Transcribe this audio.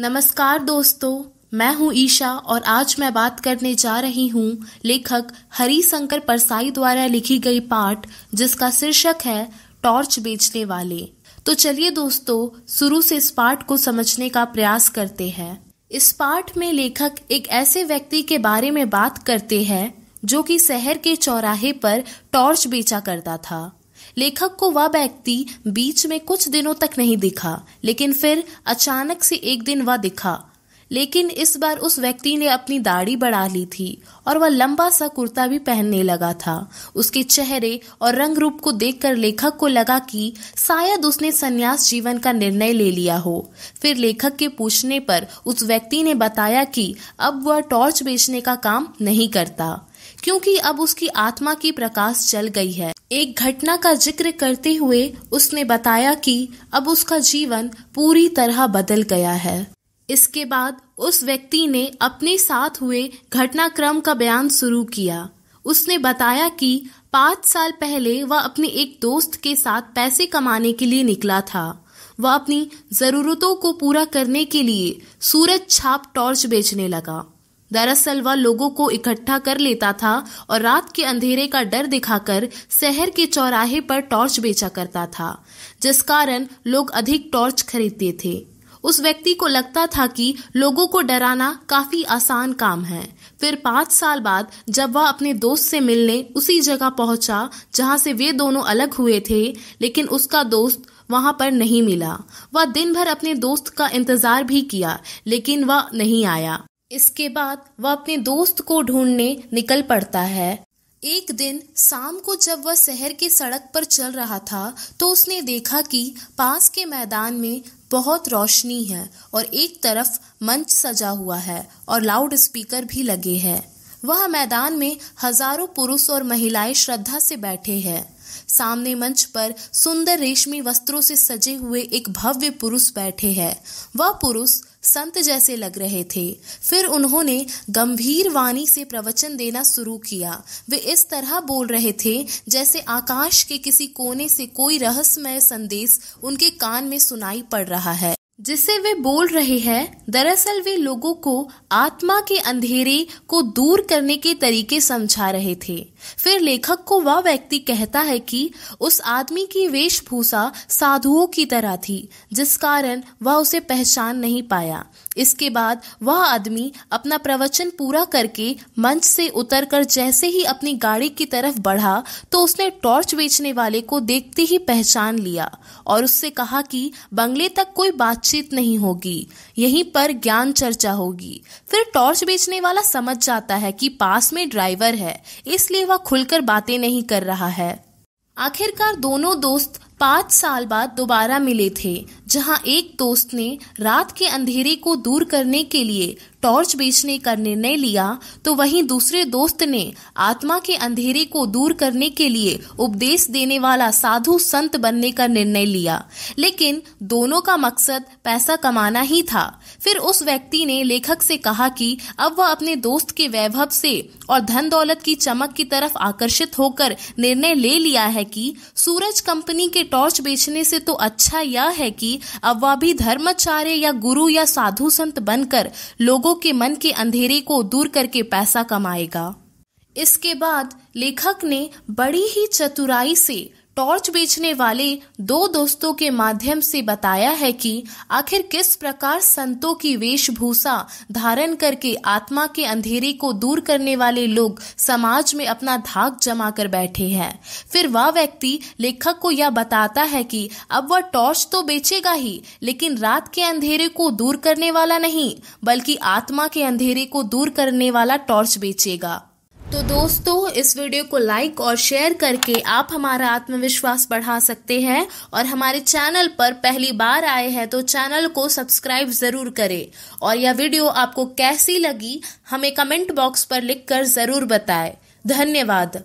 नमस्कार दोस्तों मैं हूं ईशा और आज मैं बात करने जा रही हूं लेखक हरी शंकर परसाई द्वारा लिखी गई पाठ जिसका शीर्षक है टॉर्च बेचने वाले तो चलिए दोस्तों शुरू से इस पाठ को समझने का प्रयास करते हैं इस पाठ में लेखक एक ऐसे व्यक्ति के बारे में बात करते हैं जो कि शहर के चौराहे पर टॉर्च बेचा करता था लेखक को वह व्यक्ति बीच में कुछ दिनों तक नहीं दिखा लेकिन फिर अचानक से एक दिन वह दिखा लेकिन इस बार उस व्यक्ति ने अपनी दाढ़ी बढ़ा ली थी और वह लंबा सा कुर्ता भी पहनने लगा था उसके चेहरे और रंग रूप को देखकर लेखक को लगा कि शायद उसने संन्यास जीवन का निर्णय ले लिया हो फिर लेखक के पूछने पर उस व्यक्ति ने बताया कि अब वह टॉर्च बेचने का काम नहीं करता क्योंकि अब उसकी आत्मा की प्रकाश चल गई है एक घटना का जिक्र करते हुए उसने बताया कि अब उसका जीवन पूरी तरह बदल गया है इसके बाद उस व्यक्ति ने अपने साथ हुए घटनाक्रम का बयान शुरू किया उसने बताया कि पाँच साल पहले वह अपने एक दोस्त के साथ पैसे कमाने के लिए निकला था वह अपनी जरूरतों को पूरा करने के लिए सूरज छाप टॉर्च बेचने लगा दरअसल वह लोगों को इकट्ठा कर लेता था और रात के अंधेरे का डर दिखाकर शहर के चौराहे पर टॉर्च बेचा करता था जिस कारण लोग अधिक टॉर्च खरीदते थे उस व्यक्ति को लगता था कि लोगों को डराना काफी आसान काम है फिर पाँच साल बाद जब वह अपने दोस्त से मिलने उसी जगह पहुंचा जहां से वे दोनों अलग हुए थे लेकिन उसका दोस्त वहां पर नहीं मिला वह दिन भर अपने दोस्त का इंतजार भी किया लेकिन वह नहीं आया इसके बाद वह अपने दोस्त को ढूंढने निकल पड़ता है एक दिन शाम को जब वह शहर की सड़क पर चल रहा था तो उसने देखा कि पास के मैदान में बहुत रोशनी है और एक तरफ मंच सजा हुआ है और लाउड स्पीकर भी लगे हैं वह मैदान में हजारों पुरुष और महिलाएं श्रद्धा से बैठे हैं सामने मंच पर सुंदर रेशमी वस्त्रों से सजे हुए एक भव्य पुरुष बैठे हैं वह पुरुष संत जैसे लग रहे थे फिर उन्होंने गंभीर वाणी से प्रवचन देना शुरू किया वे इस तरह बोल रहे थे जैसे आकाश के किसी कोने से कोई रहस्यमय संदेश उनके कान में सुनाई पड़ रहा है जिसे वे बोल रहे हैं दरअसल वे लोगों को आत्मा के अंधेरे को दूर करने के तरीके समझा रहे थे फिर लेखक को वह व्यक्ति कहता है कि उस आदमी की वेशभूषा साधुओं की तरह थी जिस कारण वह उसे पहचान नहीं पाया इसके बाद वह आदमी अपना प्रवचन पूरा करके मंच से उतरकर जैसे ही अपनी गाड़ी की तरफ बढ़ा तो उसने टॉर्च बेचने वाले को देखते ही पहचान लिया और उससे कहा कि बंगले तक कोई बात बातचीत नहीं होगी यहीं पर ज्ञान चर्चा होगी फिर टॉर्च बेचने वाला समझ जाता है कि पास में ड्राइवर है इसलिए वह खुलकर बातें नहीं कर रहा है आखिरकार दोनों दोस्त पाँच साल बाद दोबारा मिले थे जहां एक दोस्त ने रात के अंधेरे को दूर करने के लिए टॉर्च बेचने का निर्णय लिया तो वहीं दूसरे दोस्त ने आत्मा के अंधेरे को दूर करने के लिए उपदेश देने वाला साधु संत बनने का निर्णय लिया लेकिन दोनों का मकसद पैसा कमाना ही था फिर उस व्यक्ति ने लेखक से कहा कि अब वह अपने दोस्त के वैभव से और धन दौलत की चमक की तरफ आकर्षित होकर निर्णय ले लिया है कि सूरज कंपनी के टॉर्च बेचने से तो अच्छा यह है कि अब वह भी धर्मचार्य या गुरु या साधु संत बनकर लोगों के मन के अंधेरे को दूर करके पैसा कमाएगा इसके बाद लेखक ने बड़ी ही चतुराई से टॉर्च बेचने वाले दो दोस्तों के माध्यम से बताया है कि आखिर किस प्रकार संतों की वेशभूषा धारण करके आत्मा के अंधेरे को दूर करने वाले लोग समाज में अपना धाक जमा कर बैठे हैं फिर वह व्यक्ति लेखक को यह बताता है कि अब वह टॉर्च तो बेचेगा ही लेकिन रात के अंधेरे को दूर करने वाला नहीं बल्कि आत्मा के अंधेरे को दूर करने वाला टॉर्च बेचेगा तो दोस्तों इस वीडियो को लाइक और शेयर करके आप हमारा आत्मविश्वास बढ़ा सकते हैं और हमारे चैनल पर पहली बार आए हैं तो चैनल को सब्सक्राइब जरूर करें और यह वीडियो आपको कैसी लगी हमें कमेंट बॉक्स पर लिखकर जरूर बताएं धन्यवाद